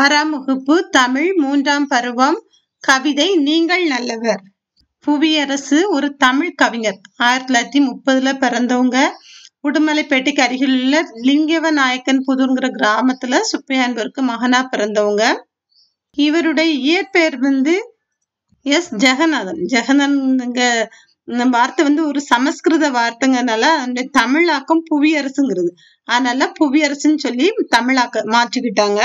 ஆறாம் வகுப்பு தமிழ் மூன்றாம் பருவம் கவிதை நீங்கள் நல்லவர் புவியரசு ஒரு தமிழ் கவிஞர் ஆயிரத்தி தொள்ளாயிரத்தி முப்பதுல பிறந்தவங்க உடுமலைப்பேட்டைக்கு அருகில் உள்ள லிங்கவ நாயக்கன் புதுங்கிற கிராமத்துல சுப்பையான்பருக்கு மகனா பிறந்தவங்க இவருடைய இயற்பெயர் வந்து எஸ் ஜெகநாதன் ஜெகநாதன்ங்க வார்த்தை வந்து ஒரு சமஸ்கிருத வார்த்தைங்கனால அந்த தமிழாக்கம் புவியரசுங்கிறது அதனால புவியரசுன்னு சொல்லி தமிழாக்க மாற்றிக்கிட்டாங்க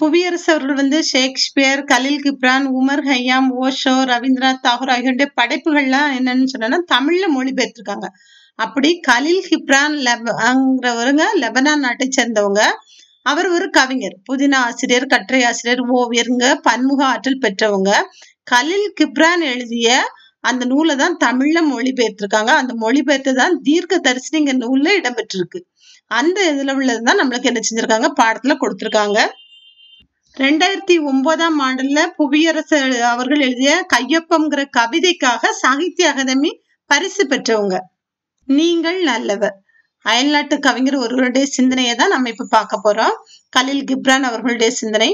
புவியரசு அவர்கள் வந்து Shakespeare Khalil Gibran Omar Khayyam Osho Rabindranath Tagore ஆகியோருடைய படைப்புகள்லாம் என்னன்னு சொன்னா தமிழ்ல மொழிபெயர்த்திருக்காங்க அப்படி கலில் கிப்ரான் லெபாங்கிறவருங்க லெபனான் நாட்டை சேர்ந்தவங்க அவர் ஒரு கவிஞர் புதினா ஆசிரியர் கட்டுரை ஆசிரியர் ஓவியருங்க பன்முக ஆற்றல் பெற்றவங்க கலில் கிப்ரான் எழுதிய அந்த நூலை தான் தமிழ்ல மொழிபெயர்த்திருக்காங்க அந்த மொழிபெயர்த்து தான் தீர்க்க தரிசனிங்கிற நூல்ல இடம்பெற்றிருக்கு அந்த இதுல உள்ளதுதான் நம்மளுக்கு என்ன செஞ்சிருக்காங்க பாடத்துல கொடுத்திருக்காங்க ரெண்டாயிரத்தி ஒன்பதாம் ஆண்டுல புவியரசு அவர்கள் எழுதிய கையொப்பம்ங்கிற கவிதைக்காக சாகித்ய அகாதமி பரிசு பெற்றவங்க நீங்கள் நல்லவர் அயல்நாட்டு கவிஞர் ஒருவருடைய சிந்தனையை தான் நம்ம இப்ப பார்க்க போறோம் கலில் கிப்ரான் அவர்களுடைய சிந்தனை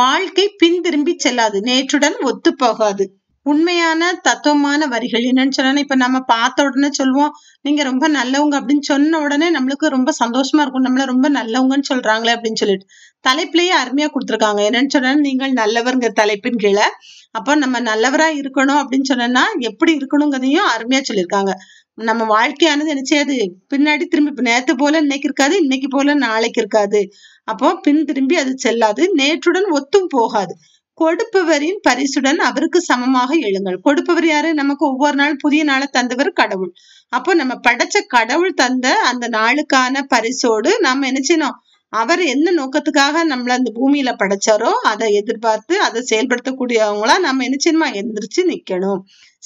வாழ்க்கை பின் திரும்பி செல்லாது நேற்றுடன் ஒத்து போகாது உண்மையான தத்துவமான வரிகள் என்னன்னு சொன்னா இப்ப நம்ம பார்த்த உடனே சொல்லுவோம் நீங்க ரொம்ப நல்லவங்க அப்படின்னு சொன்ன உடனே நம்மளுக்கு ரொம்ப சந்தோஷமா இருக்கும் நம்மள ரொம்ப நல்லவங்கன்னு சொல்றாங்களே அப்படின்னு சொல்லிட்டு தலைப்புலயே அருமையா கொடுத்துருக்காங்க என்னன்னு சொன்னா நீங்கள் நல்லவர்ங்கிற தலைப்பின் கீழே அப்போ நம்ம நல்லவரா இருக்கணும் அப்படின்னு சொன்னா எப்படி இருக்கணுங்கிறதையும் அருமையா சொல்லியிருக்காங்க நம்ம வாழ்க்கையானது என்ன செய்யாது பின்னாடி திரும்பி நேத்து போல இன்னைக்கு இருக்காது இன்னைக்கு போல நாளைக்கு இருக்காது அப்போ பின் திரும்பி அது செல்லாது நேற்றுடன் ஒத்தும் போகாது கொடுப்பவரின் பரிசுடன் அவருக்கு சமமாக எழுங்கள் கொடுப்பவர் யாரு நமக்கு ஒவ்வொரு நாள் புதிய நாளை தந்தவர் கடவுள் அப்போ நம்ம படைச்ச கடவுள் தந்த அந்த நாளுக்கான பரிசோடு நம்ம என்ன செய்யணும் அவர் என்ன நோக்கத்துக்காக நம்மள அந்த பூமியில படைச்சாரோ அதை எதிர்பார்த்து அதை செயல்படுத்தக்கூடியவங்களா நம்ம என்ன செய்யணுமா எந்திரிச்சு நிக்கணும்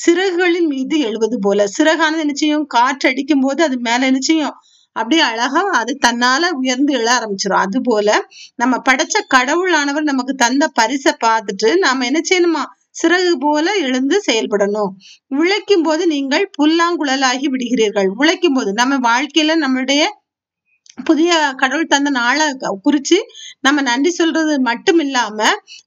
சிறகுகளின் மீது எழுவது போல சிறகானது என்ன செய்யும் காற்று அடிக்கும் போது அது மேல என்ன செய்யும் அப்படியே அழகா அது தன்னால உயர்ந்து எழ ஆரம்பிச்சிடும் அது போல நம்ம படைச்ச கடவுளானவர் நமக்கு தந்த பரிசை பார்த்துட்டு நாம என்ன செய்யணுமா சிறகு போல எழுந்து செயல்படணும் உழைக்கும் போது நீங்கள் புல்லாங்குழலாகி விடுகிறீர்கள் உழைக்கும் போது நம்ம வாழ்க்கையில நம்மளுடைய புதிய கடவுள் தந்த நாளை குறிச்சு நம்ம நன்றி சொல்றது மட்டும் இல்லாம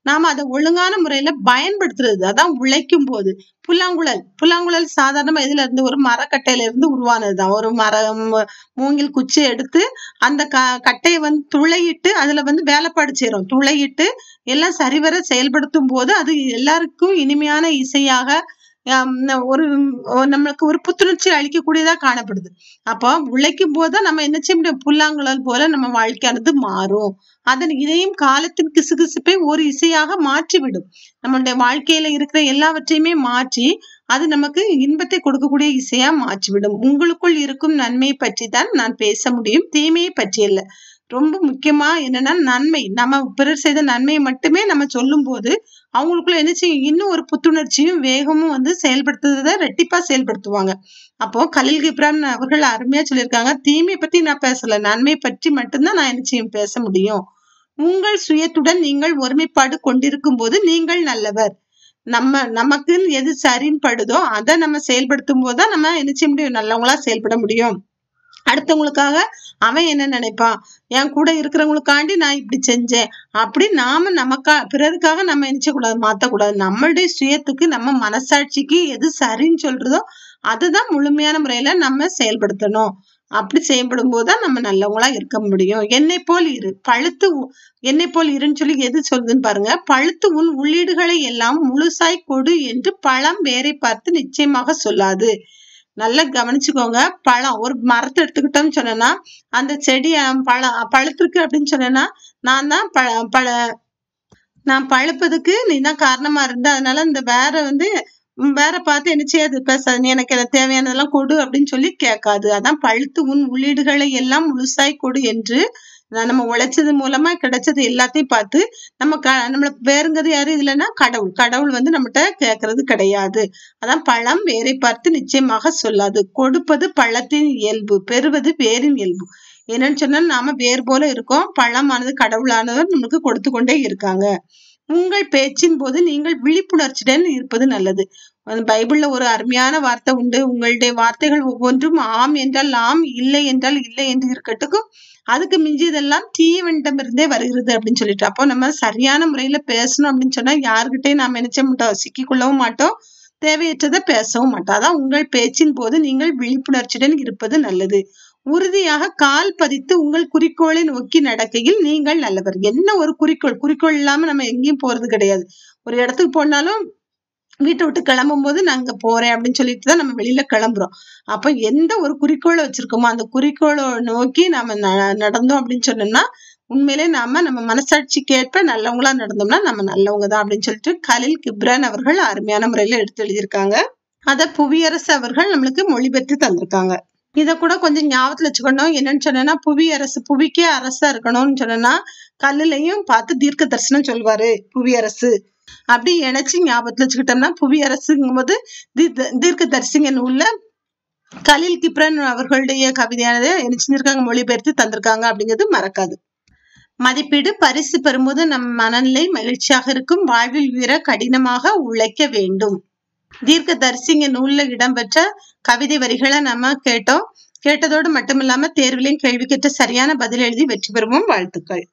நாம அதை ஒழுங்கான முறையில பயன்படுத்துறது அதான் உழைக்கும் போது புல்லாங்குழல் புல்லாங்குழல் சாதாரணமா இதுல இருந்து ஒரு மரக்கட்டையில இருந்து உருவானதுதான் ஒரு மரம் மூங்கில் குச்சி எடுத்து அந்த க கட்டையை வந்து துளையிட்டு அதுல வந்து வேலைப்பாடு செய்யறோம் துளையிட்டு எல்லாம் சரிவர செயல்படுத்தும் போது அது எல்லாருக்கும் இனிமையான இசையாக ஒரு நம்மளுக்கு ஒரு புத்துணர்ச்சி அளிக்கக்கூடியதா காணப்படுது அப்போ உழைக்கும் போதுதான் நம்ம என்ன செய்ய முடியும் புல்லாங்குழல் போல நம்ம வாழ்க்கையானது மாறும் அதன் இதையும் காலத்தின் கிசுகிசுப்பை ஒரு இசையாக மாற்றிவிடும் நம்மளுடைய வாழ்க்கையில இருக்கிற எல்லாவற்றையுமே மாற்றி அது நமக்கு இன்பத்தை கொடுக்கக்கூடிய இசையா மாற்றிவிடும் உங்களுக்குள் இருக்கும் நன்மையை பற்றி தான் நான் பேச முடியும் தீமையை பற்றி அல்ல ரொம்ப முக்கியமா என்னன்னா நன்மை நம்ம பிறர் செய்த நன்மையை மட்டுமே நம்ம சொல்லும் போது அவங்களுக்குள்ள என்ன செய்யும் இன்னும் ஒரு புத்துணர்ச்சியும் வேகமும் வந்து செயல்படுத்துறத ரெட்டிப்பா செயல்படுத்துவாங்க அப்போ கலில் இப்ராம் அவர்கள் அருமையா சொல்லியிருக்காங்க தீமை பத்தி நான் பேசல நன்மை பற்றி மட்டும்தான் நான் என்ன செய்யும் பேச முடியும் உங்கள் சுயத்துடன் நீங்கள் ஒருமைப்பாடு கொண்டிருக்கும் போது நீங்கள் நல்லவர் நம்ம நமக்குன்னு எது சரின்படுதோ அதை நம்ம செயல்படுத்தும் போதுதான் நம்ம என்ன செய்ய முடியும் நல்லவங்களா செயல்பட முடியும் அடுத்தவங்களுக்காக அவன் என்ன நினைப்பான் என் கூட இருக்கிறவங்களுக்காண்டி நான் இப்படி செஞ்சேன் அப்படி நாம நமக்கா பிறருக்காக நம்ம நினைச்சக்கூடாது மாற்றக்கூடாது நம்மளுடைய சுயத்துக்கு நம்ம மனசாட்சிக்கு எது சரின்னு சொல்றதோ அதுதான் முழுமையான முறையில நம்ம செயல்படுத்தணும் அப்படி செயல்படும் போதுதான் நம்ம நல்லவங்களா இருக்க முடியும் என்னை போல் இரு பழுத்து என்னை போல் இருன்னு சொல்லி எது சொல்லுதுன்னு பாருங்க பழுத்து உன் உள்ளீடுகளை எல்லாம் முழுசாய் கொடு என்று பழம் வேரை பார்த்து நிச்சயமாக சொல்லாது நல்லா கவனிச்சுக்கோங்க பழம் ஒரு மரத்தை எடுத்துக்கிட்டோம்னு சொன்னேன்னா அந்த செடி பழம் பழுத்திருக்கு அப்படின்னு சொன்னேன்னா நான் தான் பழ பழ நான் பழுப்பதுக்கு நீ தான் காரணமா இருந்த அதனால இந்த வேற வந்து வேற பார்த்து என்ன செய்யாது பேசாது நீ எனக்கு எனக்கு தேவையானதெல்லாம் கொடு அப்படின்னு சொல்லி கேட்காது அதான் பழுத்து உன் உள்ளீடுகளை எல்லாம் முழுசாய் கொடு என்று நம்ம உழைச்சது மூலமா கிடைச்சது எல்லாத்தையும் பார்த்து நம்ம க நம்மள வேறுங்கிறது யாரு இல்லைன்னா கடவுள் கடவுள் வந்து நம்மகிட்ட கேட்கறது கிடையாது அதான் பழம் வேரை பார்த்து நிச்சயமாக சொல்லாது கொடுப்பது பழத்தின் இயல்பு பெறுவது வேரின் இயல்பு என்னன்னு சொன்னா நாம வேர் போல இருக்கோம் பழமானது கடவுளானவர் நம்மளுக்கு கொடுத்து கொண்டே இருக்காங்க உங்கள் பேச்சின் போது நீங்கள் விழிப்புணர்ச்சியுடன் இருப்பது நல்லது பைபிள்ல ஒரு அருமையான வார்த்தை உண்டு உங்களுடைய வார்த்தைகள் ஒவ்வொன்றும் ஆம் என்றால் ஆம் இல்லை என்றால் இல்லை என்று இருக்கட்டுக்கும் அதுக்கு மிஞ்சி இதெல்லாம் தீவனிடம் இருந்தே வருகிறது அப்படின்னு சொல்லிட்டு அப்போ நம்ம சரியான முறையில பேசணும் அப்படின்னு சொன்னா யாருக்கிட்டே நாம் நினைச்ச மாட்டோம் சிக்கிக்கொள்ளவும் மாட்டோம் தேவையற்றதை பேசவும் மாட்டோம் அதான் உங்கள் பேச்சின் போது நீங்கள் விழிப்புணர்ச்சியுடன் இருப்பது நல்லது உறுதியாக கால் பதித்து உங்கள் குறிக்கோளை நோக்கி நடக்கையில் நீங்கள் நல்லவர் என்ன ஒரு குறிக்கோள் குறிக்கோள் இல்லாம நம்ம எங்கேயும் போறது கிடையாது ஒரு இடத்துக்கு போனாலும் வீட்டை விட்டு கிளம்பும் போது நாங்க போறேன் அப்படின்னு சொல்லிட்டு தான் நம்ம வெளியில கிளம்புறோம் அப்போ எந்த ஒரு குறிக்கோளை வச்சிருக்கோமோ அந்த குறிக்கோளை நோக்கி நாம நடந்தோம் அப்படின்னு சொன்னோம்னா உண்மையிலே நாம நம்ம மனசாட்சிக்கு ஏற்ப நல்லவங்களா நடந்தோம்னா நம்ம நல்லவங்க தான் அப்படின்னு சொல்லிட்டு கலில் கிப்ரான் அவர்கள் அருமையான முறையில எடுத்து எழுதியிருக்காங்க அதை புவியரசு அவர்கள் நம்மளுக்கு மொழிபெற்று தந்திருக்காங்க இதை கூட கொஞ்சம் ஞாபகத்துல வச்சுக்கணும் என்னன்னு சொன்னேன்னா புவியரசு புவிக்கே அரசா இருக்கணும்னு சொன்னா கல்லுலையும் பார்த்து தீர்க்க தரிசனம் சொல்வாரு புவியரசு அப்படி இணைச்சி ஞாபகத்தில் வச்சுக்கிட்டோம்னா புவியரசுங்கும் போது தீர்க்க தரிசிங்க நூலில் கலில் கிப்ரன் அவர்களுடைய கவிதையானதை இணைச்சிருக்காங்க மொழிபெயர்த்து தந்திருக்காங்க அப்படிங்கிறது மறக்காது மதிப்பீடு பரிசு பெறும்போது நம் மனநிலை மகிழ்ச்சியாக இருக்கும் வாழ்வில் வீர கடினமாக உழைக்க வேண்டும் தீர்க்க தரிசிங்க நூலில் இடம்பெற்ற கவிதை வரிகளை நம்ம கேட்டோம் கேட்டதோடு மட்டுமில்லாம தேர்விலையும் கேள்வி கேட்டு சரியான பதில் எழுதி வெற்றி பெறுவோம் வாழ்த்துக்கள்